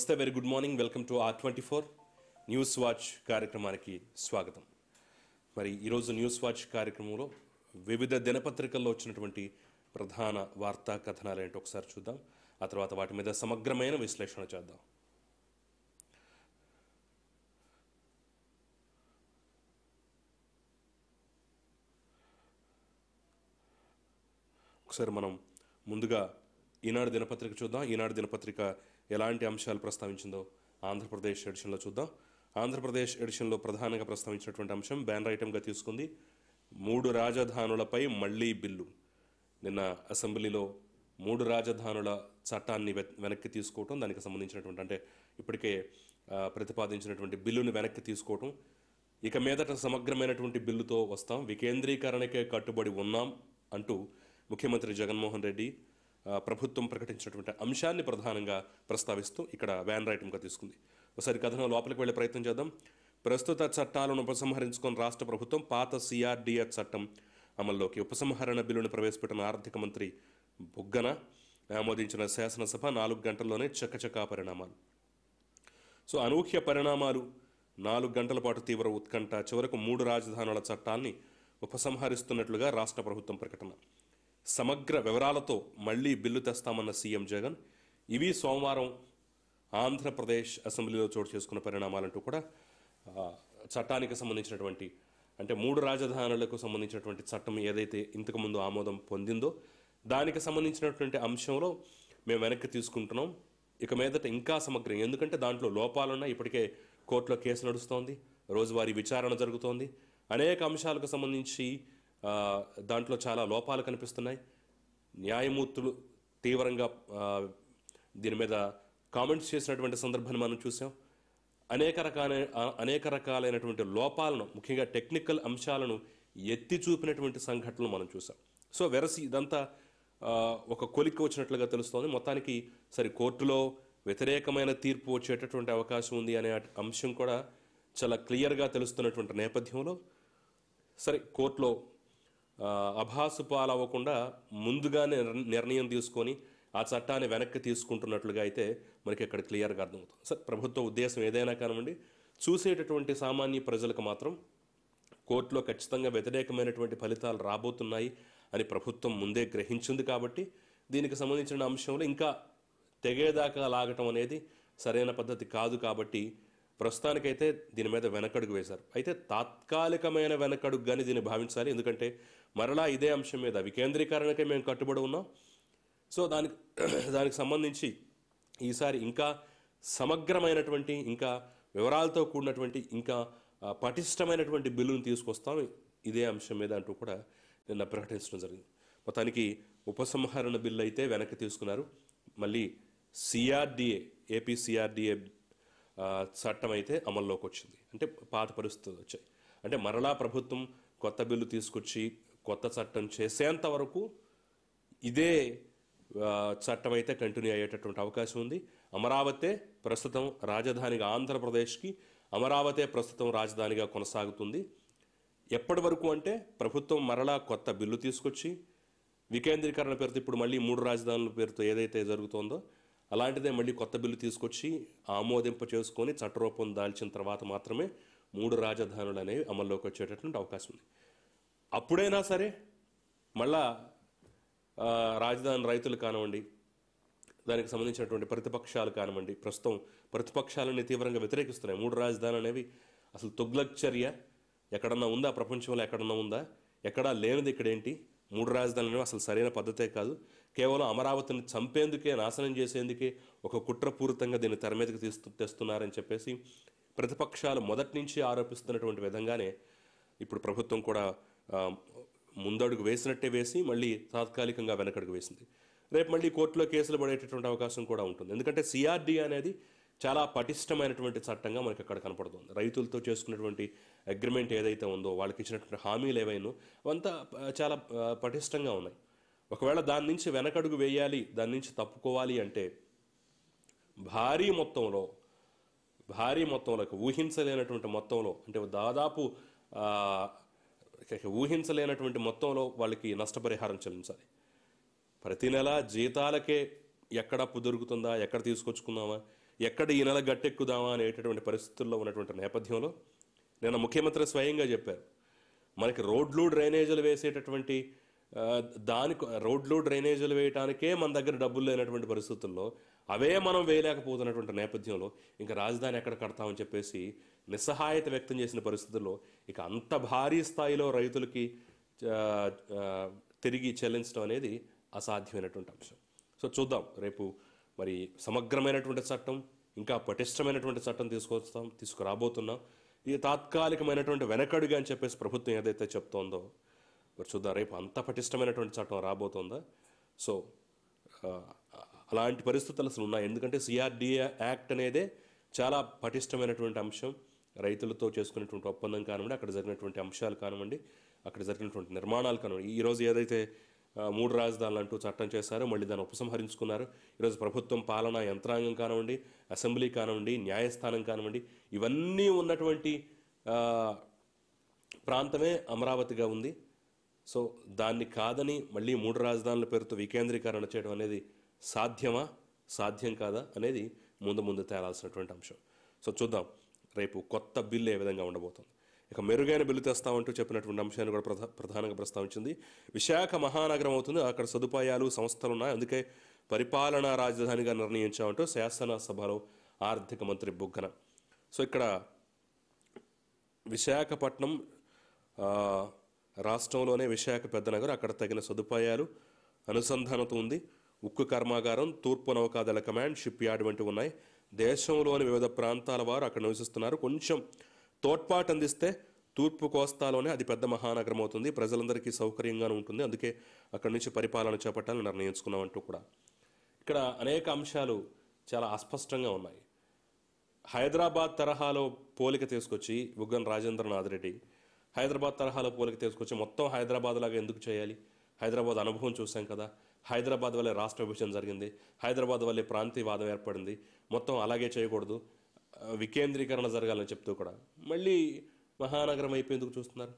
నమస్తే very good morning welcome to R twenty four news watch కార్యక్రమానికి స్వాగతం మరి ఈరోజు న్యూస్ వాచ్ కార్యక్రమంలో వివిధ దినపత్రికల్లో వచ్చినటువంటి ప్రధాన వార్తా కథనాలు ఏంటో ఒకసారి చూద్దాం ఆ తర్వాత వాటి మీద సమగ్రమైన విశ్లేషణ చేద్దాం ఒకసారి మనం ముందుగా ఈనాడు దినపత్రిక చూద్దాం ఈనాడు దినపత్రిక ఎలాంటి అంశాలు ప్రస్తావించిందో ఆంధ్రప్రదేశ్ ఎడిషన్లో చూద్దాం ఆంధ్రప్రదేశ్ ఎడిషన్లో ప్రధానంగా ప్రస్తావించినటువంటి అంశం బ్యాన్ ఐటెంగా తీసుకుంది మూడు రాజధానులపై మళ్లీ బిల్లు నిన్న అసెంబ్లీలో మూడు రాజధానుల చట్టాన్ని వెనక్కి తీసుకోవటం దానికి సంబంధించినటువంటి అంటే ఇప్పటికే ప్రతిపాదించినటువంటి బిల్లును వెనక్కి తీసుకోవటం ఇక మీదట సమగ్రమైనటువంటి బిల్లుతో వస్తాం వికేంద్రీకరణకే కట్టుబడి ఉన్నాం అంటూ ముఖ్యమంత్రి జగన్మోహన్ రెడ్డి ప్రభుత్వం ప్రకటించినటువంటి అంశాన్ని ప్రధానంగా ప్రస్తావిస్తూ ఇక్కడ వ్యాన్ రైటింగ్గా తీసుకుంది ఒకసారి కథనం లోపలికి వెళ్ళే ప్రయత్నం చేద్దాం ప్రస్తుత చట్టాలను ఉపసంహరించుకొని రాష్ట్ర ప్రభుత్వం పాత సిఆర్డిఏ చట్టం అమల్లోకి ఉపసంహరణ బిల్లును ప్రవేశపెట్టిన ఆర్థిక మంత్రి బుగ్గన ఆమోదించిన శాసనసభ నాలుగు గంటల్లోనే చకచకా పరిణామాలు సో అనూహ్య పరిణామాలు నాలుగు గంటల పాటు తీవ్ర ఉత్కంఠ చివరకు మూడు రాజధానుల చట్టాల్ని ఉపసంహరిస్తున్నట్లుగా రాష్ట్ర ప్రభుత్వం ప్రకటన సమగ్ర వివరాలతో మళ్లీ బిల్లు తెస్తామన్న సీఎం జగన్ ఇవి సోమవారం ఆంధ్రప్రదేశ్ అసెంబ్లీలో చోటు చేసుకున్న పరిణామాలంటూ కూడా చట్టానికి సంబంధించినటువంటి అంటే మూడు రాజధానులకు సంబంధించినటువంటి చట్టం ఏదైతే ఇంతకుముందు ఆమోదం పొందిందో దానికి సంబంధించినటువంటి అంశంలో మేము వెనక్కి తీసుకుంటున్నాం ఇక మీదట ఇంకా సమగ్రం ఎందుకంటే దాంట్లో లోపాలున్నా ఇప్పటికే కోర్టులో కేసు నడుస్తోంది రోజువారీ విచారణ జరుగుతోంది అనేక అంశాలకు సంబంధించి దాంట్లో చాలా లోపాలు కనిపిస్తున్నాయి న్యాయమూర్తులు తీవ్రంగా దీని మీద కామెంట్స్ చేసినటువంటి సందర్భాన్ని మనం చూసాం అనేక రకాల అనేక రకాలైనటువంటి లోపాలను ముఖ్యంగా టెక్నికల్ అంశాలను ఎత్తి చూపినటువంటి సంఘటనలు మనం చూసాం సో వెరసి ఇదంతా ఒక కొలిక్కి వచ్చినట్లుగా తెలుస్తోంది మొత్తానికి సరే కోర్టులో వ్యతిరేకమైన తీర్పు వచ్చేటటువంటి అవకాశం ఉంది అనే అంశం కూడా చాలా క్లియర్గా తెలుస్తున్నటువంటి నేపథ్యంలో సరే కోర్టులో అభాసు పాలవ్వకుండా ముందుగానే నిర్ణయం తీసుకొని ఆ చట్టాన్ని వెనక్కి తీసుకుంటున్నట్లుగా అయితే మనకి ఇక్కడ క్లియర్గా అర్థమవుతుంది సార్ ప్రభుత్వ ఉద్దేశం ఏదైనా కానివ్వండి చూసేటటువంటి సామాన్య ప్రజలకు మాత్రం కోర్టులో ఖచ్చితంగా వ్యతిరేకమైనటువంటి ఫలితాలు రాబోతున్నాయి అని ప్రభుత్వం ముందే గ్రహించింది కాబట్టి దీనికి సంబంధించిన అంశంలో ఇంకా తెగేదాకా లాగటం అనేది సరైన పద్ధతి కాదు కాబట్టి ప్రస్తుతానికైతే దీని మీద వెనకడుగు వేశారు అయితే తాత్కాలికమైన వెనకడుగు కానీ దీన్ని భావించాలి ఎందుకంటే మరలా ఇదే అంశం మీద వికేంద్రీకరణకే మేము కట్టుబడి ఉన్నాం సో దానికి దానికి సంబంధించి ఈసారి ఇంకా సమగ్రమైనటువంటి ఇంకా వివరాలతో కూడినటువంటి ఇంకా పటిష్టమైనటువంటి బిల్లును తీసుకొస్తాం ఇదే అంశం మీద అంటూ కూడా నిన్న ప్రకటించడం జరిగింది మొత్తానికి ఉపసంహరణ బిల్లు అయితే వెనక్కి తీసుకున్నారు మళ్ళీ సిఆర్డిఏ ఏపీ సిఆర్డిఏ చట్టం అయితే అమల్లోకి వచ్చింది అంటే పాత పరిస్థితులు వచ్చాయి అంటే మరలా ప్రభుత్వం కొత్త బిల్లు తీసుకొచ్చి కొత్త చట్టం చేసేంత వరకు ఇదే చట్టం అయితే కంటిన్యూ అయ్యేటటువంటి అవకాశం ఉంది అమరావతే ప్రస్తుతం రాజధానిగా ఆంధ్రప్రదేశ్కి అమరావతే ప్రస్తుతం రాజధానిగా కొనసాగుతుంది ఎప్పటి వరకు అంటే ప్రభుత్వం మరలా కొత్త బిల్లు తీసుకొచ్చి వికేంద్రీకరణ పేరుతో ఇప్పుడు మళ్ళీ మూడు రాజధానుల పేరుతో ఏదైతే జరుగుతోందో అలాంటిదే మళ్ళీ కొత్త బిల్లు తీసుకొచ్చి ఆమోదింప చేసుకొని చట్టరూపం దాల్చిన తర్వాత మాత్రమే మూడు రాజధానులు అనేవి అమల్లోకి వచ్చేటటువంటి అవకాశం ఉంది అప్పుడైనా సరే మళ్ళా రాజధాని రైతులు కానివ్వండి దానికి సంబంధించినటువంటి ప్రతిపక్షాలు కానివ్వండి ప్రస్తుతం ప్రతిపక్షాలని తీవ్రంగా వ్యతిరేకిస్తున్నాయి మూడు రాజధానులు అనేవి అసలు తుగ్లక్ చర్య ఎక్కడన్నా ఉందా ప్రపంచంలో ఎక్కడన్నా ఉందా ఎక్కడా లేనిది ఇక్కడేంటి మూడు రాజధానులు అసలు సరైన పద్ధతే కాదు కేవలం అమరావతిని చంపేందుకే నాశనం చేసేందుకే ఒక కుట్రపూరితంగా దీన్ని తెర మీదకి తీసు తెస్తున్నారని చెప్పేసి ప్రతిపక్షాలు మొదటి నుంచి ఆరోపిస్తున్నటువంటి విధంగానే ఇప్పుడు ప్రభుత్వం కూడా ముందడుగు వేసినట్టే వేసి మళ్ళీ తాత్కాలికంగా వెనకడుగు వేసింది రేపు మళ్ళీ కోర్టులో కేసులు పడేటటువంటి అవకాశం కూడా ఉంటుంది ఎందుకంటే సిఆర్డి అనేది చాలా పటిష్టమైనటువంటి చట్టంగా మనకి అక్కడ కనపడుతుంది రైతులతో చేసుకున్నటువంటి అగ్రిమెంట్ ఏదైతే ఉందో వాళ్ళకి ఇచ్చినటువంటి హామీలు ఏవైనా అంతా చాలా పటిష్టంగా ఉన్నాయి ఒకవేళ దాని నుంచి వెనకడుగు వేయాలి దాని నుంచి తప్పుకోవాలి అంటే భారీ మొత్తంలో భారీ మొత్తంలో ఊహించలేనటువంటి మొత్తంలో అంటే దాదాపు ఊహించలేనటువంటి మొత్తంలో వాళ్ళకి నష్టపరిహారం చెల్లించాలి ప్రతి నెల జీతాలకే ఎక్కడ అప్పు దొరుకుతుందా ఎక్కడ తీసుకొచ్చుకుందామా ఎక్కడ ఈ నెల గట్టెక్కుదామా అనేటటువంటి పరిస్థితుల్లో ఉన్నటువంటి నేపథ్యంలో నిన్న ముఖ్యమంత్రి స్వయంగా చెప్పారు మనకి రోడ్లు డ్రైనేజీలు వేసేటటువంటి దానికి రోడ్లు డ్రైనేజీలు వేయటానికే మన దగ్గర డబ్బులు లేనటువంటి పరిస్థితుల్లో అవే మనం వేయలేకపోతున్నటువంటి నేపథ్యంలో ఇంకా రాజధాని ఎక్కడ కడతామని చెప్పేసి నిస్సహాయత వ్యక్తం చేసిన పరిస్థితుల్లో ఇక అంత భారీ స్థాయిలో రైతులకి తిరిగి చెల్లించడం అనేది అసాధ్యమైనటువంటి అంశం సో చూద్దాం రేపు మరి సమగ్రమైనటువంటి చట్టం ఇంకా పటిష్టమైనటువంటి చట్టం తీసుకొస్తాం తీసుకురాబోతున్నాం ఇది తాత్కాలికమైనటువంటి వెనకడుగా అని చెప్పేసి ప్రభుత్వం ఏదైతే చెప్తోందో మరి చూద్దాం రేపు అంత పటిష్టమైనటువంటి చట్టం రాబోతుందా సో అలాంటి పరిస్థితులు అసలు ఉన్నాయి ఎందుకంటే సిఆర్డిఏ యాక్ట్ అనేదే చాలా పటిష్టమైనటువంటి అంశం రైతులతో చేసుకునేటువంటి ఒప్పందం కానివ్వండి అక్కడ జరిగినటువంటి అంశాలు కానివ్వండి అక్కడ జరిగినటువంటి నిర్మాణాలు కానివ్వండి ఈరోజు ఏదైతే మూడు రాజధానులు అంటూ చట్టం చేశారో మళ్ళీ దాన్ని ఉపసంహరించుకున్నారు ఈరోజు ప్రభుత్వం పాలనా యంత్రాంగం కానివ్వండి అసెంబ్లీ కానివ్వండి న్యాయస్థానం కానివ్వండి ఇవన్నీ ఉన్నటువంటి ప్రాంతమే అమరావతిగా ఉంది సో దాన్ని కాదని మళ్ళీ మూడు రాజధానుల పేరుతో వికేంద్రీకరణ చేయడం అనేది సాధ్యమా సాధ్యం కాదా అనేది ముందు ముందు తేలాల్సినటువంటి అంశం సో చూద్దాం రేపు కొత్త బిల్లు ఏ విధంగా ఉండబోతుంది ఇక మెరుగైన బిల్లు తెస్తామంటూ చెప్పినటువంటి అంశాన్ని కూడా ప్రధా ప్రధానంగా ప్రస్తావించింది విశాఖ మహానగరం అవుతుంది అక్కడ సదుపాయాలు సంస్థలు ఉన్నాయి అందుకే పరిపాలనా రాజధానిగా నిర్ణయించామంటూ శాసనసభలో ఆర్థిక మంత్రి బుగ్గన సో ఇక్కడ విశాఖపట్నం రాష్ట్రంలోనే విశాఖ పెద్ద పెద్దనగర్ అక్కడ తగిన సదుపాయాలు అనుసంధానత ఉంది ఉక్కు కర్మాగారం తూర్పు నౌకాదళ కమాండ్ షిప్ యార్డ్ వంటివి ఉన్నాయి దేశంలోని వివిధ ప్రాంతాల వారు అక్కడ నివసిస్తున్నారు కొంచెం తోడ్పాటు అందిస్తే తూర్పు కోస్తాలోనే అది పెద్ద మహానగరం అవుతుంది ప్రజలందరికీ సౌకర్యంగానే ఉంటుంది అందుకే అక్కడి నుంచి పరిపాలన చేపట్టాలని నిర్ణయించుకున్నామంటూ కూడా ఇక్కడ అనేక అంశాలు చాలా అస్పష్టంగా ఉన్నాయి హైదరాబాద్ తరహాలో పోలిక తీసుకొచ్చి బుగ్గన రాజేంద్రనాథ్ రెడ్డి హైదరాబాద్ తరహాలో పోలికి తీసుకొచ్చి మొత్తం హైదరాబాద్ లాగా ఎందుకు చేయాలి హైదరాబాద్ అనుభవం చూసాం కదా హైదరాబాద్ వల్లే రాష్ట్ర విభజన జరిగింది హైదరాబాద్ వల్లే ప్రాంతీయవాదం ఏర్పడింది మొత్తం అలాగే చేయకూడదు వికేంద్రీకరణ జరగాలని చెప్తూ కూడా మళ్ళీ మహానగరం అయిపోయేందుకు చూస్తున్నారు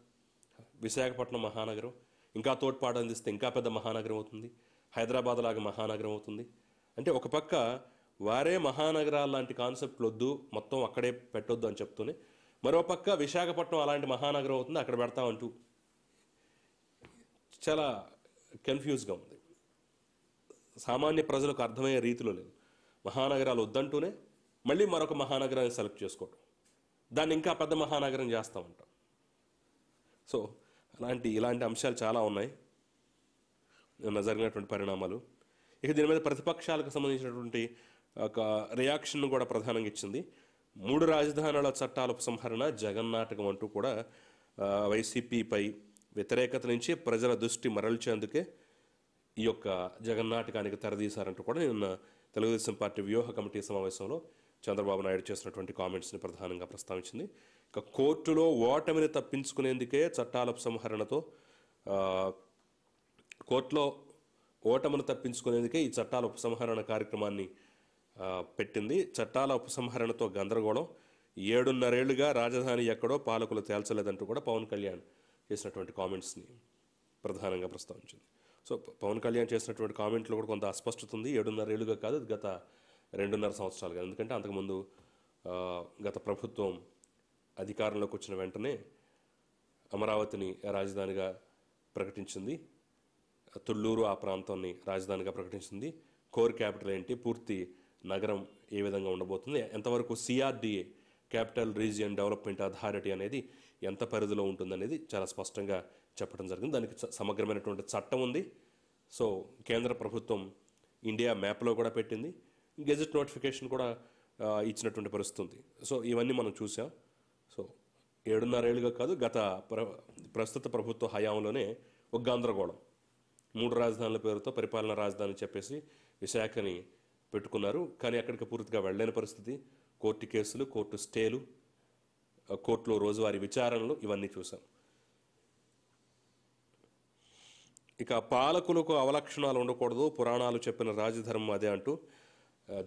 విశాఖపట్నం మహానగరం ఇంకా తోడ్పాటు అందిస్తే ఇంకా పెద్ద మహానగరం అవుతుంది హైదరాబాద్ లాగా మహానగరం అవుతుంది అంటే ఒక పక్క వారే మహానగరాలు లాంటి కాన్సెప్ట్లు వద్దు మొత్తం అక్కడే పెట్టొద్దు అని చెప్తూనే మరోపక్క విశాఖపట్నం అలాంటి మహానగరం అవుతుంది అక్కడ అంటూ చాలా కన్ఫ్యూజ్గా ఉంది సామాన్య ప్రజలకు అర్థమయ్యే రీతిలో లేదు మహానగరాలు వద్దంటూనే మళ్ళీ మరొక మహానగరాన్ని సెలెక్ట్ చేసుకోవడం దాన్ని ఇంకా పెద్ద మహానగరం చేస్తామంటాం సో అలాంటి ఇలాంటి అంశాలు చాలా ఉన్నాయి నిన్న జరిగినటువంటి పరిణామాలు ఇక దీని మీద ప్రతిపక్షాలకు సంబంధించినటువంటి ఒక రియాక్షన్ కూడా ప్రధానంగా ఇచ్చింది మూడు రాజధానుల చట్టాల ఉపసంహరణ జగన్నాటకం అంటూ కూడా వైసీపీపై వ్యతిరేకత నుంచి ప్రజల దృష్టి మరల్చేందుకే ఈ యొక్క జగన్నాటకానికి తెరదీశారంటూ కూడా నిన్న తెలుగుదేశం పార్టీ వ్యూహ కమిటీ సమావేశంలో చంద్రబాబు నాయుడు చేసినటువంటి కామెంట్స్ని ప్రధానంగా ప్రస్తావించింది ఇక కోర్టులో ఓటమిని తప్పించుకునేందుకే చట్టాల ఉపసంహరణతో కోర్టులో ఓటమిని తప్పించుకునేందుకే ఈ చట్టాల ఉపసంహరణ కార్యక్రమాన్ని పెట్టింది చట్టాల ఉపసంహరణతో గందరగోళం ఏడున్నరేళ్లుగా రాజధాని ఎక్కడో పాలకులు తేల్చలేదంటూ కూడా పవన్ కళ్యాణ్ చేసినటువంటి కామెంట్స్ని ప్రధానంగా ప్రస్తావించింది సో పవన్ కళ్యాణ్ చేసినటువంటి కామెంట్లో కూడా కొంత అస్పష్టత ఉంది ఏడున్నరేళ్లుగా కాదు గత రెండున్నర సంవత్సరాలుగా ఎందుకంటే అంతకుముందు గత ప్రభుత్వం అధికారంలోకి వచ్చిన వెంటనే అమరావతిని రాజధానిగా ప్రకటించింది తుళ్ళూరు ఆ ప్రాంతాన్ని రాజధానిగా ప్రకటించింది కోర్ క్యాపిటల్ ఏంటి పూర్తి నగరం ఏ విధంగా ఉండబోతుంది ఎంతవరకు CRDA capital region development authority అనేది ఎంత పరిధిలో ఉంటుందనేది చాలా స్పష్టంగా చెప్పడం జరిగింది దానికి సమగ్రమైనటువంటి చట్టం ఉంది సో కేంద్ర ప్రభుత్వం ఇండియా మ్యాప్లో కూడా పెట్టింది గెజెట్ నోటిఫికేషన్ కూడా ఇచ్చినటువంటి పరిస్థితి ఉంది సో ఇవన్నీ మనం చూసాం సో ఏడున్నరేళ్ళుగా కాదు గత ప్ర ప్రస్తుత ప్రభుత్వ హయాంలోనే ఒక గందరగోళం మూడు రాజధానుల పేరుతో పరిపాలనా రాజధాని చెప్పేసి విశాఖని పెట్టుకున్నారు కానీ అక్కడికి పూర్తిగా వెళ్ళలేని పరిస్థితి కోర్టు కేసులు కోర్టు స్టేలు కోర్టులో రోజువారీ విచారణలు ఇవన్నీ చూసాం ఇక పాలకులకు అవలక్షణాలు ఉండకూడదు పురాణాలు చెప్పిన రాజధర్మం అదే అంటూ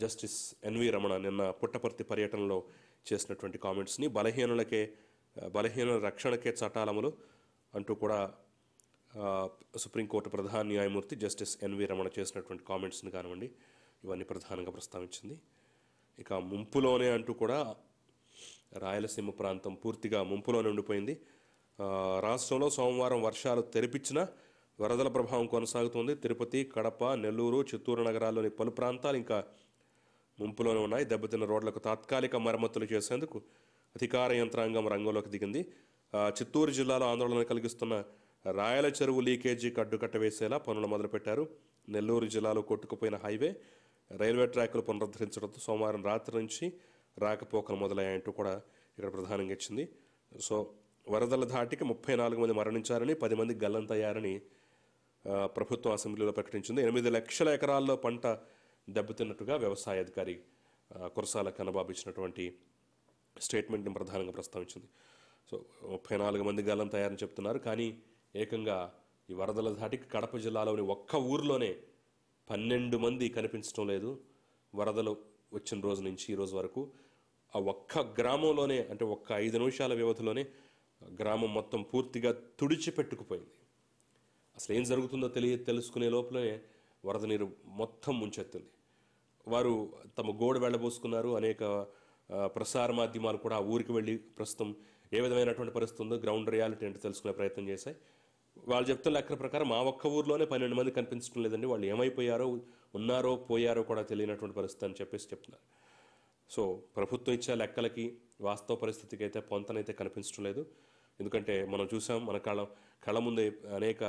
జస్టిస్ ఎన్వి రమణ నిన్న పుట్టపర్తి పర్యటనలో చేసినటువంటి కామెంట్స్ని బలహీనులకే బలహీనుల రక్షణకే చటాలములు అంటూ కూడా సుప్రీంకోర్టు ప్రధాన న్యాయమూర్తి జస్టిస్ ఎన్వి రమణ చేసినటువంటి కామెంట్స్ని కానివ్వండి ఇవన్నీ ప్రధానంగా ప్రస్తావించింది ఇక ముంపులోనే అంటూ కూడా రాయలసీమ ప్రాంతం పూర్తిగా ముంపులోనే ఉండిపోయింది రాష్ట్రంలో సోమవారం వర్షాలు తెరిపించిన వరదల ప్రభావం కొనసాగుతుంది తిరుపతి కడప నెల్లూరు చిత్తూరు నగరాల్లోని పలు ప్రాంతాలు ఇంకా ముంపులోనే ఉన్నాయి దెబ్బతిన్న రోడ్లకు తాత్కాలిక మరమ్మతులు చేసేందుకు అధికార యంత్రాంగం రంగంలోకి దిగింది చిత్తూరు జిల్లాలో ఆందోళన కలిగిస్తున్న రాయల చెరువు లీకేజీ కడ్డుకట్ట వేసేలా పనులు మొదలుపెట్టారు నెల్లూరు జిల్లాలో కొట్టుకుపోయిన హైవే రైల్వే ట్రాకులు పునరుద్ధరించడంతో సోమవారం రాత్రి నుంచి రాకపోకలు మొదలయ్యాయంటూ కూడా ఇక్కడ ప్రధానంగా ఇచ్చింది సో వరదల ధాటికి ముప్పై నాలుగు మంది మరణించారని పది మంది గల్లంతయ్యారని ప్రభుత్వం అసెంబ్లీలో ప్రకటించింది ఎనిమిది లక్షల ఎకరాల్లో పంట దెబ్బతిన్నట్టుగా వ్యవసాయ అధికారి కురసాల కన్నబాబు ఇచ్చినటువంటి స్టేట్మెంట్ని ప్రధానంగా ప్రస్తావించింది సో ముప్పై నాలుగు మంది గల్లంతయ్యారని చెప్తున్నారు కానీ ఏకంగా ఈ వరదల ధాటికి కడప జిల్లాలోని ఒక్క ఊరిలోనే పన్నెండు మంది కనిపించడం లేదు వరదలు వచ్చిన రోజు నుంచి ఈ రోజు వరకు ఆ ఒక్క గ్రామంలోనే అంటే ఒక్క ఐదు నిమిషాల వ్యవధిలోనే గ్రామం మొత్తం పూర్తిగా తుడిచిపెట్టుకుపోయింది అసలు ఏం జరుగుతుందో తెలియ తెలుసుకునే లోపలనే వరద నీరు మొత్తం ముంచెత్తింది వారు తమ గోడ వెళ్ళబోసుకున్నారు అనేక ప్రసార మాధ్యమాలు కూడా ఆ ఊరికి వెళ్ళి ప్రస్తుతం ఏ విధమైనటువంటి పరిస్థితి ఉందో గ్రౌండ్ రియాలిటీ అంటే తెలుసుకునే ప్రయత్నం చేశాయి వాళ్ళు చెప్తున్న లెక్క ప్రకారం మా ఒక్క ఊర్లోనే పన్నెండు మంది కనిపించడం లేదండి వాళ్ళు ఏమైపోయారో ఉన్నారో పోయారో కూడా తెలియనటువంటి పరిస్థితి అని చెప్పేసి చెప్తున్నారు సో ప్రభుత్వం ఇచ్చే లెక్కలకి వాస్తవ పరిస్థితికి అయితే పొంతనైతే కనిపించడం లేదు ఎందుకంటే మనం చూసాం మన కళ కళ ముందే అనేక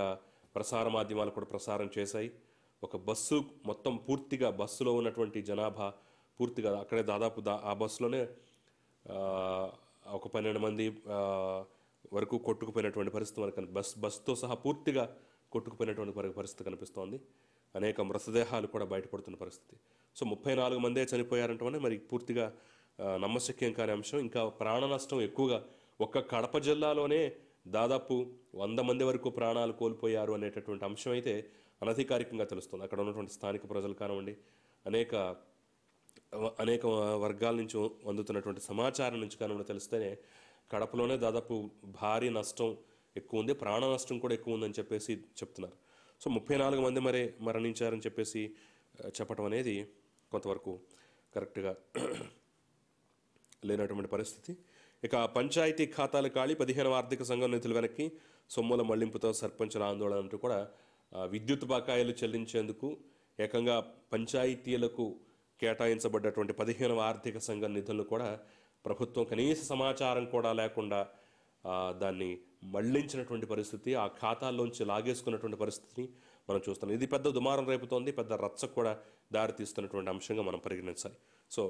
ప్రసార మాధ్యమాలు కూడా ప్రసారం చేశాయి ఒక బస్సు మొత్తం పూర్తిగా బస్సులో ఉన్నటువంటి జనాభా పూర్తిగా అక్కడే దాదాపు దా ఆ బస్సులోనే ఒక పన్నెండు మంది వరకు కొట్టుకుపోయినటువంటి పరిస్థితి మనకు బస్ బస్తో సహా పూర్తిగా కొట్టుకుపోయినటువంటి పరిస్థితి కనిపిస్తోంది అనేక మృతదేహాలు కూడా బయటపడుతున్న పరిస్థితి సో ముప్పై నాలుగు మందే చనిపోయారంటే మరి పూర్తిగా నమ్మశక్యం కాని అంశం ఇంకా ప్రాణ నష్టం ఎక్కువగా ఒక్క కడప జిల్లాలోనే దాదాపు వంద మంది వరకు ప్రాణాలు కోల్పోయారు అనేటటువంటి అంశం అయితే అనధికారికంగా తెలుస్తుంది అక్కడ ఉన్నటువంటి స్థానిక ప్రజలు కానివ్వండి అనేక అనేక వర్గాల నుంచి అందుతున్నటువంటి సమాచారం నుంచి కానివ్వండి తెలిస్తేనే కడపలోనే దాదాపు భారీ నష్టం ఎక్కువ ఉంది ప్రాణ నష్టం కూడా ఎక్కువ ఉందని చెప్పేసి చెప్తున్నారు సో ముప్పై నాలుగు మంది మరే మరణించారని చెప్పేసి చెప్పడం అనేది కొంతవరకు కరెక్ట్గా లేనటువంటి పరిస్థితి ఇక పంచాయతీ ఖాతాలు ఖాళీ పదిహేను ఆర్థిక సంఘం నిధులు వెనక్కి సొమ్ముల మళ్లింపుతో సర్పంచుల ఆందోళన అంటూ కూడా విద్యుత్ బకాయిలు చెల్లించేందుకు ఏకంగా పంచాయతీలకు కేటాయించబడ్డటువంటి పదిహేను ఆర్థిక సంఘం నిధులను కూడా ప్రభుత్వం కనీస సమాచారం కూడా లేకుండా దాన్ని మళ్లించినటువంటి పరిస్థితి ఆ ఖాతాల్లోంచి లాగేసుకున్నటువంటి పరిస్థితిని మనం చూస్తున్నాం ఇది పెద్ద దుమారం రేపుతోంది పెద్ద రచ్చ కూడా దారితీస్తున్నటువంటి అంశంగా మనం పరిగణించాలి సో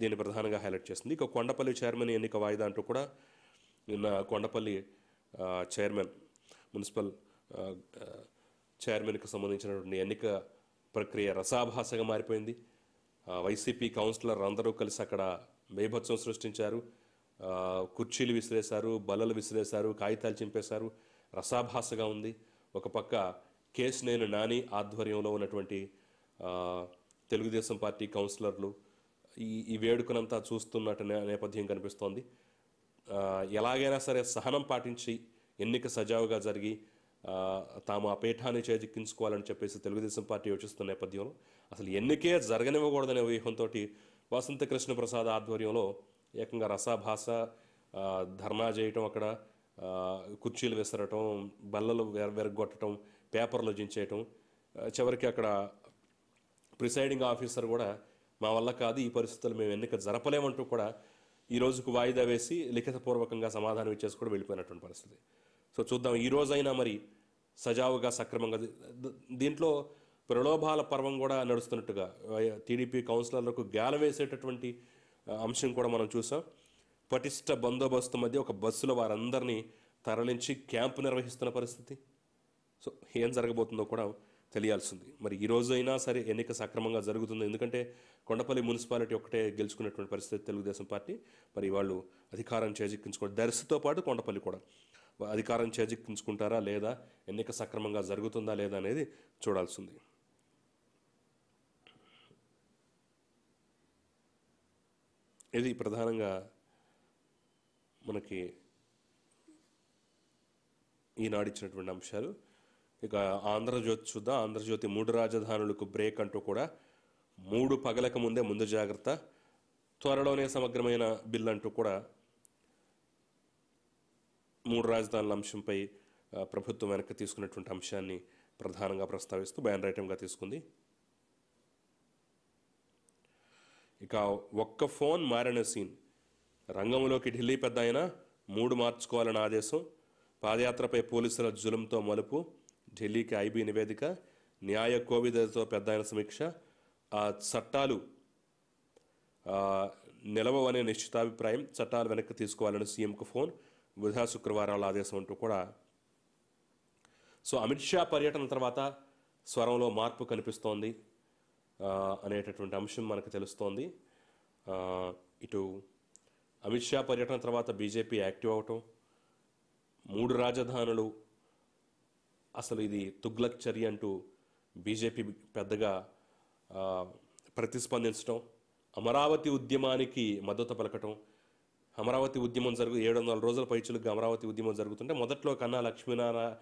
దీన్ని ప్రధానంగా హైలైట్ చేసింది ఇక కొండపల్లి చైర్మన్ ఎన్నిక వాయిదా అంటూ కూడా నిన్న కొండపల్లి చైర్మన్ మున్సిపల్ చైర్మన్కి సంబంధించినటువంటి ఎన్నిక ప్రక్రియ రసాభాసగా మారిపోయింది వైసీపీ కౌన్సిలర్ అందరూ కలిసి అక్కడ భయభత్సం సృష్టించారు కుర్చీలు విసిరేశారు బల్లలు విసిరేశారు కాగితాలు చింపేశారు రసాభాసగా ఉంది ఒక పక్క కేసు నేను నాని ఆధ్వర్యంలో ఉన్నటువంటి తెలుగుదేశం పార్టీ కౌన్సిలర్లు ఈ ఈ వేడుకనంతా చూస్తున్నట్టు నేపథ్యం కనిపిస్తోంది ఎలాగైనా సరే సహనం పాటించి ఎన్నిక సజావుగా జరిగి తాము ఆ పీఠాన్ని చేజిక్కించుకోవాలని చెప్పేసి తెలుగుదేశం పార్టీ యోచిస్తున్న నేపథ్యంలో అసలు ఎన్నికే జరగనివ్వకూడదనే వ్యూహంతో వసంతకృష్ణ ప్రసాద్ ఆధ్వర్యంలో ఏకంగా రసాభాస ధర్నా చేయటం అక్కడ కుర్చీలు విసరటం బల్లలు వెరగొట్టడం పేపర్లు జించేయటం చివరికి అక్కడ ప్రిసైడింగ్ ఆఫీసర్ కూడా మా వల్ల కాదు ఈ పరిస్థితులు మేము ఎన్నిక జరపలేమంటూ కూడా ఈ రోజుకు వాయిదా వేసి లిఖితపూర్వకంగా సమాధానం ఇచ్చేసి కూడా వెళ్ళిపోయినటువంటి పరిస్థితి సో చూద్దాం ఈ రోజైనా మరి సజావుగా సక్రమంగా దీంట్లో ప్రలోభాల పర్వం కూడా నడుస్తున్నట్టుగా టీడీపీ కౌన్సిలర్లకు గాల వేసేటటువంటి అంశం కూడా మనం చూసాం పటిష్ట బందోబస్తు మధ్య ఒక బస్సులో వారందరినీ తరలించి క్యాంపు నిర్వహిస్తున్న పరిస్థితి సో ఏం జరగబోతుందో కూడా తెలియాల్సింది మరి ఈ రోజైనా సరే ఎన్నిక సక్రమంగా జరుగుతుంది ఎందుకంటే కొండపల్లి మున్సిపాలిటీ ఒక్కటే గెలుచుకున్నటువంటి పరిస్థితి తెలుగుదేశం పార్టీ మరి వాళ్ళు అధికారం చేజిక్కించుకోవడం దర్శతో పాటు కొండపల్లి కూడా అధికారం చేజిక్కించుకుంటారా లేదా ఎన్నిక సక్రమంగా జరుగుతుందా లేదా అనేది చూడాల్సింది ఇది ప్రధానంగా మనకి ఈనాడిచ్చినటువంటి అంశాలు ఇక ఆంధ్రజ్యోతి చూద్దాం ఆంధ్రజ్యోతి మూడు రాజధానులకు బ్రేక్ అంటూ కూడా మూడు పగలకు ముందే ముందు జాగ్రత్త త్వరలోనే సమగ్రమైన బిల్ అంటూ కూడా మూడు రాజధానుల అంశంపై ప్రభుత్వం వెనక్కి తీసుకున్నటువంటి అంశాన్ని ప్రధానంగా ప్రస్తావిస్తూ బ్యాన్ ఐటెంగా తీసుకుంది ఇక ఒక్క ఫోన్ మారిన సీన్ రంగంలోకి ఢిల్లీ పెద్ద ఆయన మూడు మార్చుకోవాలని ఆదేశం పాదయాత్రపై పోలీసుల జులంతో మలుపు ఢిల్లీకి ఐబీ నివేదిక న్యాయ కోవిదతో పెద్ద ఆయన సమీక్ష ఆ చట్టాలు నిలవనే నిశ్చితాభిప్రాయం చట్టాలు వెనక్కి తీసుకోవాలని సీఎంకు ఫోన్ వృధా శుక్రవారాల ఆదేశం అంటూ కూడా సో అమిత్ షా పర్యటన తర్వాత స్వరంలో మార్పు కనిపిస్తోంది అనేటటువంటి అంశం మనకు తెలుస్తోంది ఇటు అమిత్ షా పర్యటన తర్వాత బీజేపీ యాక్టివ్ అవటం మూడు రాజధానులు అసలు ఇది తుగ్లక్ చర్య అంటూ బీజేపీ పెద్దగా ప్రతిస్పందించడం అమరావతి ఉద్యమానికి మద్దతు పలకటం అమరావతి ఉద్యమం జరుగు ఏడు వందల రోజుల పైచులుగా అమరావతి ఉద్యమం జరుగుతుంటే మొదట్లో కన్నా లక్ష్మీనారాయణ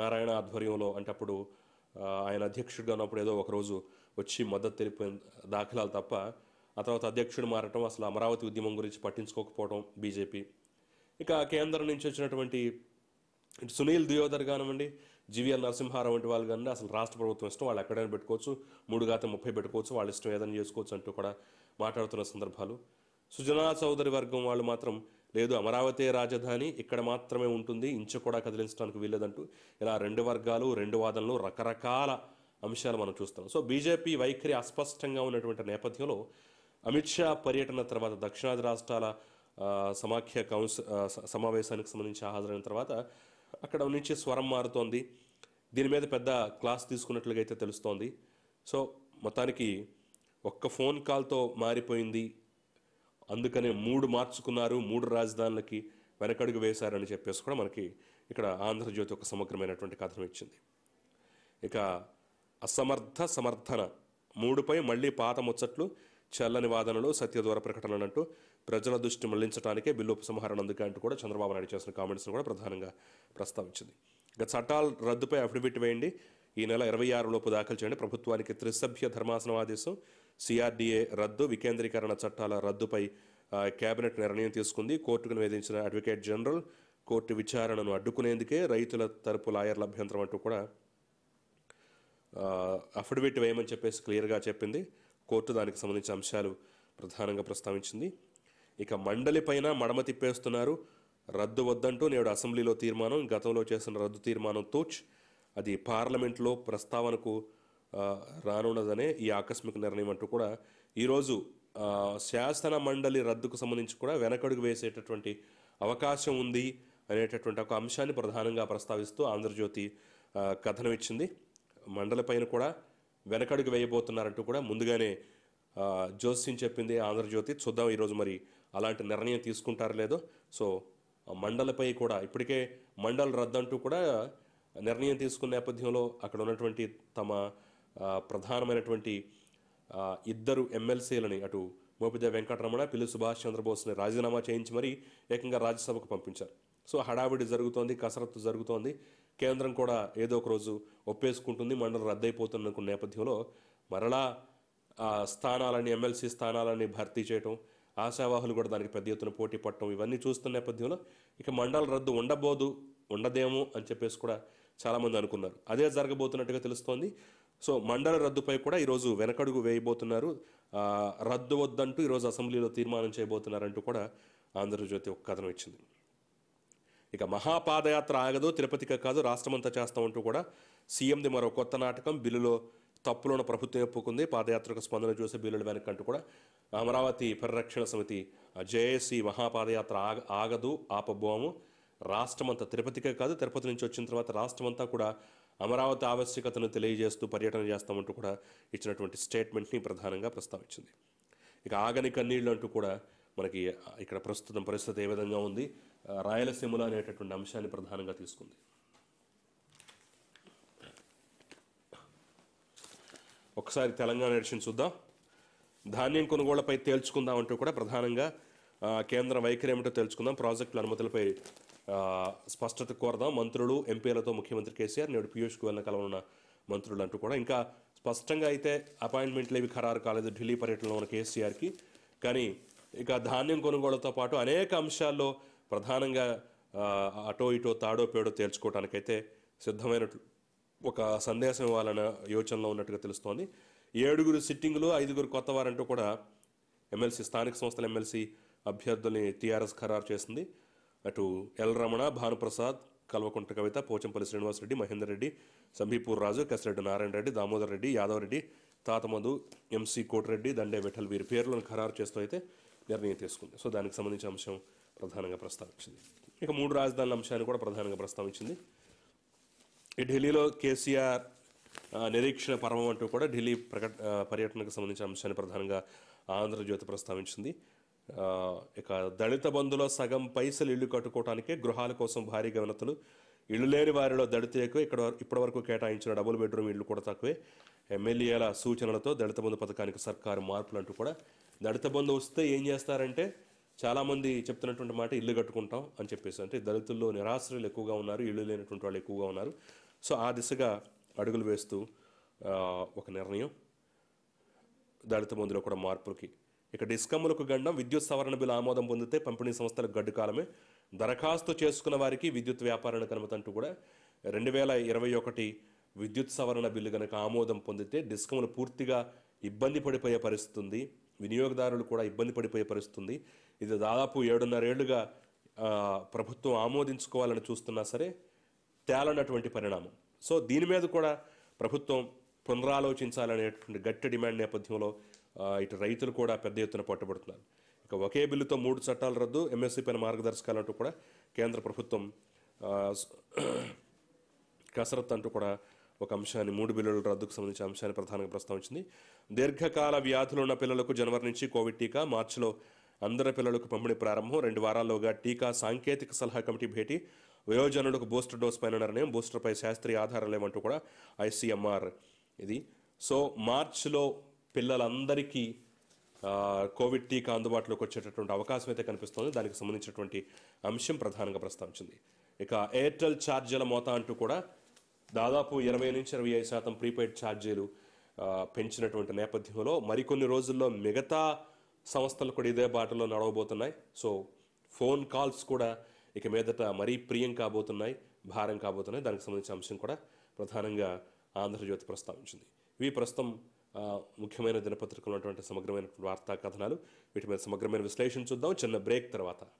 నారాయణ ఆధ్వర్యంలో అంటే అప్పుడు ఆయన అధ్యక్షుడిగా ఉన్నప్పుడు ఏదో ఒకరోజు వచ్చి మద్దతు తెలిపిన దాఖలాలు తప్ప ఆ తర్వాత అధ్యక్షుడు మారటం అసలు అమరావతి ఉద్యమం గురించి పట్టించుకోకపోవడం బీజేపీ ఇక కేంద్రం నుంచి వచ్చినటువంటి సునీల్ దుయోధర్ కానివ్వండి జీవీఎల్ నరసింహారావు వంటి వాళ్ళు కానీ అసలు రాష్ట్ర ప్రభుత్వం ఇష్టం వాళ్ళు ఎక్కడైనా పెట్టుకోవచ్చు మూడు గాత ముప్పై పెట్టుకోవచ్చు వాళ్ళ ఇష్టం ఏదైనా చేసుకోవచ్చు అంటూ కూడా మాట్లాడుతున్న సందర్భాలు సుజనా చౌదరి వర్గం వాళ్ళు మాత్రం లేదు అమరావతి రాజధాని ఇక్కడ మాత్రమే ఉంటుంది ఇంచు కూడా కదిలించడానికి వీల్లేదంటూ ఇలా రెండు వర్గాలు రెండు వాదనలు రకరకాల అంశాలు మనం చూస్తాం సో బీజేపీ వైఖరి అస్పష్టంగా ఉన్నటువంటి నేపథ్యంలో అమిత్ షా పర్యటన తర్వాత దక్షిణాది రాష్ట్రాల సమాఖ్య కౌన్స్ సమావేశానికి సంబంధించి హాజరైన తర్వాత అక్కడ నుంచి స్వరం మారుతోంది దీని మీద పెద్ద క్లాస్ తీసుకున్నట్లుగా అయితే తెలుస్తోంది సో మొత్తానికి ఒక్క ఫోన్ కాల్తో మారిపోయింది అందుకనే మూడు మార్చుకున్నారు మూడు రాజధానులకి వెనకడుగు వేశారని చెప్పేసి కూడా మనకి ఇక్కడ ఆంధ్రజ్యోతి ఒక సమగ్రమైనటువంటి కథనం ఇచ్చింది ఇక అసమర్థ సమర్థన మూడుపై మళ్లీ పాత ముచ్చట్లు చల్లని వాదనలు సత్యదూర ప్రకటనలు ప్రజల దృష్టి మళ్లించడానికే బిల్లు ఉపసంహరణ అందుకే అంటూ కూడా చంద్రబాబు నాయుడు చేసిన కామెంట్స్ కూడా ప్రధానంగా ప్రస్తావించింది ఇక చట్టాల రద్దుపై అఫిడవిట్ వేయండి ఈ నెల ఇరవై ఆరులోపు దాఖలు చేయండి ప్రభుత్వానికి త్రిసభ్య ధర్మాసనం ఆదేశం సిఆర్డీఏ రద్దు వికేంద్రీకరణ చట్టాల రద్దుపై కేబినెట్ నిర్ణయం తీసుకుంది కోర్టుకు నివేదించిన అడ్వకేట్ జనరల్ కోర్టు విచారణను అడ్డుకునేందుకే రైతుల తరపు లాయర్ల అభ్యంతరం అంటూ కూడా అఫిడవిట్ వేయమని చెప్పేసి క్లియర్గా చెప్పింది కోర్టు దానికి సంబంధించిన అంశాలు ప్రధానంగా ప్రస్తావించింది ఇక మండలి పైన మడమ తిప్పేస్తున్నారు రద్దు వద్దంటూ నేడు అసెంబ్లీలో తీర్మానం గతంలో చేసిన రద్దు తీర్మానం తోచ్ అది పార్లమెంట్లో ప్రస్తావనకు రానున్నదనే ఈ ఆకస్మిక నిర్ణయం అంటూ కూడా ఈరోజు శాసన మండలి రద్దుకు సంబంధించి కూడా వెనకడుగు వేసేటటువంటి అవకాశం ఉంది అనేటటువంటి ఒక అంశాన్ని ప్రధానంగా ప్రస్తావిస్తూ ఆంధ్రజ్యోతి కథనం ఇచ్చింది మండలి పైన కూడా వెనకడుగు వేయబోతున్నారంటూ కూడా ముందుగానే జోస్యం చెప్పింది ఆంధ్రజ్యోతి చూద్దాం ఈరోజు మరి అలాంటి నిర్ణయం తీసుకుంటారు లేదో సో మండలిపై కూడా ఇప్పటికే మండలి రద్దంటూ కూడా నిర్ణయం తీసుకున్న నేపథ్యంలో అక్కడ ఉన్నటువంటి తమ ప్రధానమైనటువంటి ఇద్దరు ఎమ్మెల్సీలని అటు మోపిదేవి వెంకటరమణ పిల్లి సుభాష్ చంద్రబోస్ని రాజీనామా చేయించి మరీ ఏకంగా రాజ్యసభకు పంపించారు సో హడావిడి జరుగుతోంది కసరత్తు జరుగుతోంది కేంద్రం కూడా ఏదో ఒక రోజు ఒప్పేసుకుంటుంది మండలం రద్దయిపోతున్న నేపథ్యంలో మరలా స్థానాలని ఎమ్మెల్సీ స్థానాలని భర్తీ చేయటం ఆశావాహులు కూడా దానికి పెద్ద ఎత్తున పోటీ పట్టడం ఇవన్నీ చూస్తున్న నేపథ్యంలో ఇక మండల రద్దు ఉండబోదు ఉండదేమో అని చెప్పేసి కూడా చాలామంది అనుకున్నారు అదే జరగబోతున్నట్టుగా తెలుస్తోంది సో మండల రద్దుపై కూడా ఈరోజు వెనకడుగు వేయబోతున్నారు రద్దు వద్దంటూ ఈరోజు అసెంబ్లీలో తీర్మానం చేయబోతున్నారంటూ కూడా ఆంధ్రజ్యోతి ఒక కథనం ఇచ్చింది ఇక మహాపాదయాత్ర ఆగదు తిరుపతికి కాదు రాష్ట్రమంతా చేస్తూ ఉంటూ కూడా సీఎంది మరో కొత్త నాటకం బిల్లులో తప్పులను ప్రభుత్వం ఒప్పుకుంది పాదయాత్రకు స్పందన చూసి బిల్లుల వెనకంటూ కూడా అమరావతి పరిరక్షణ సమితి జేఏసీ మహాపాదయాత్ర ఆగ ఆగదు ఆపబోము రాష్ట్రమంతా తిరుపతికే కాదు తిరుపతి నుంచి వచ్చిన తర్వాత రాష్ట్రమంతా కూడా అమరావతి ఆవశ్యకతను తెలియజేస్తూ పర్యటన చేస్తామంటూ కూడా ఇచ్చినటువంటి స్టేట్మెంట్ని ప్రధానంగా ప్రస్తావించింది ఇక ఆగని కన్నీళ్ళు అంటూ కూడా మనకి ఇక్కడ ప్రస్తుతం పరిస్థితి ఏ విధంగా ఉంది రాయలసీమలో అనేటటువంటి అంశాన్ని ప్రధానంగా తీసుకుంది ఒకసారి తెలంగాణ ఎడిషన్ చూద్దాం ధాన్యం కొనుగోళ్లపై అంటూ కూడా ప్రధానంగా కేంద్ర వైఖరి ఏమిటో తెలుసుకుందాం ప్రాజెక్టుల అనుమతులపై స్పష్టత కోరదాం మంత్రులు ఎంపీలతో ముఖ్యమంత్రి కేసీఆర్ నేడు పీయూష్ గోయల్ని కలవనున్న మంత్రులు అంటూ కూడా ఇంకా స్పష్టంగా అయితే అపాయింట్మెంట్లు ఏవి ఖరారు కాలేదు ఢిల్లీ పర్యటనలో ఉన్న కేసీఆర్కి కానీ ఇక ధాన్యం కొనుగోళ్లతో పాటు అనేక అంశాల్లో ప్రధానంగా అటో ఇటో తాడో పేడో తేల్చుకోవటానికైతే సిద్ధమైనట్లు ఒక సందేశం ఇవ్వాలన్న యోచనలో ఉన్నట్టుగా తెలుస్తోంది ఏడుగురు సిట్టింగ్లు ఐదుగురు కొత్త వారంటూ కూడా ఎమ్మెల్సీ స్థానిక సంస్థల ఎమ్మెల్సీ అభ్యర్థుల్ని టీఆర్ఎస్ ఖరారు చేసింది అటు ఎల్ రమణ భానుప్రసాద్ కల్వకుంట కవిత పోచంపల్లి శ్రీనివాసరెడ్డి మహేందర్ రెడ్డి సంబీపూర్ రాజు కసిరెడ్డి నారాయణ రెడ్డి దామోదర్ రెడ్డి యాదవ్ రెడ్డి తాతమధు ఎంసీ కోటిరెడ్డి దండే విఠల్ వీరి పేర్లను ఖరారు చేస్తూ అయితే నిర్ణయం తీసుకుంది సో దానికి సంబంధించిన అంశం ప్రధానంగా ప్రస్తావించింది ఇక మూడు రాజధానుల అంశాన్ని కూడా ప్రధానంగా ప్రస్తావించింది ఈ ఢిల్లీలో కేసీఆర్ నిరీక్షణ పర్వం అంటూ కూడా ఢిల్లీ ప్రకట పర్యటనకు సంబంధించిన అంశాన్ని ప్రధానంగా ఆంధ్రజ్యోతి ప్రస్తావించింది ఇక దళిత బంధులో సగం పైసలు ఇల్లు కట్టుకోవటానికే గృహాల కోసం భారీ గమనతలు ఇళ్ళు లేని వారిలో దళిత ఎక్కువ ఇక్కడ వరకు కేటాయించిన డబుల్ బెడ్రూమ్ ఇళ్ళు కూడా తక్కువే ఎమ్మెల్యేల సూచనలతో దళిత బంధు పథకానికి సర్కారు మార్పులు అంటూ కూడా దళిత బంధు వస్తే ఏం చేస్తారంటే చాలామంది చెప్తున్నటువంటి మాట ఇల్లు కట్టుకుంటాం అని చెప్పేసి అంటే దళితుల్లో నిరాశ్రయులు ఎక్కువగా ఉన్నారు ఇల్లు లేనటువంటి వాళ్ళు ఎక్కువగా ఉన్నారు సో ఆ దిశగా అడుగులు వేస్తూ ఒక నిర్ణయం దళిత మందులో కూడా మార్పులకి ఇక డిస్కమ్ములకు గండం విద్యుత్ సవరణ బిల్లు ఆమోదం పొందితే పంపిణీ సంస్థలకు గడ్డు కాలమే దరఖాస్తు చేసుకున్న వారికి విద్యుత్ వ్యాపారానికి అనుమతంటూ కూడా రెండు వేల ఇరవై ఒకటి విద్యుత్ సవరణ బిల్లు కనుక ఆమోదం పొందితే డిస్కమ్లు పూర్తిగా ఇబ్బంది పడిపోయే పరిస్థితుంది వినియోగదారులు కూడా ఇబ్బంది పడిపోయే పరిస్థితుంది ఇది దాదాపు ఏడున్నరేళ్లుగా ప్రభుత్వం ఆమోదించుకోవాలని చూస్తున్నా సరే తేలనటువంటి పరిణామం సో దీని మీద కూడా ప్రభుత్వం పునరాలోచించాలనేటువంటి గట్టి డిమాండ్ నేపథ్యంలో ఇటు రైతులు కూడా పెద్ద ఎత్తున పట్టుబడుతున్నారు ఇక ఒకే బిల్లుతో మూడు చట్టాలు రద్దు ఎంఎస్సీ పైన మార్గదర్శకాలంటూ కూడా కేంద్ర ప్రభుత్వం కసరత్ అంటూ కూడా ఒక అంశాన్ని మూడు బిల్లుల రద్దుకు సంబంధించిన అంశాన్ని ప్రధానంగా ప్రస్తావించింది దీర్ఘకాల వ్యాధులు ఉన్న పిల్లలకు జనవరి నుంచి కోవిడ్ టీకా మార్చిలో అందరి పిల్లలకు పంపిణీ ప్రారంభం రెండు వారాల్లోగా టీకా సాంకేతిక సలహా కమిటీ భేటీ వయోజనులకు బూస్టర్ డోస్ పైన నిర్ణయం బూస్టర్పై శాస్త్రీయ ఆధారం లేవంటూ కూడా ఐసీఎంఆర్ ఇది సో మార్చిలో పిల్లలందరికీ కోవిడ్ టీకా అందుబాటులోకి వచ్చేటటువంటి అవకాశం అయితే కనిపిస్తోంది దానికి సంబంధించినటువంటి అంశం ప్రధానంగా ప్రస్తావించింది ఇక ఎయిర్టెల్ ఛార్జీల మోతా అంటూ కూడా దాదాపు ఇరవై నుంచి ఇరవై ఐదు శాతం ప్రీపెయిడ్ ఛార్జీలు పెంచినటువంటి నేపథ్యంలో మరికొన్ని రోజుల్లో మిగతా సంస్థలు కూడా ఇదే బాటలో నడవబోతున్నాయి సో ఫోన్ కాల్స్ కూడా ఇక మీదట మరీ ప్రియం కాబోతున్నాయి భారం కాబోతున్నాయి దానికి సంబంధించిన అంశం కూడా ప్రధానంగా ఆంధ్రజ్యోతి ప్రస్తావించింది ఇవి ప్రస్తుతం ముఖ్యమైన దినపత్రికలు ఉన్నటువంటి సమగ్రమైన వార్తా కథనాలు వీటి మీద సమగ్రమైన విశ్లేషణ చూద్దాం చిన్న బ్రేక్ తర్వాత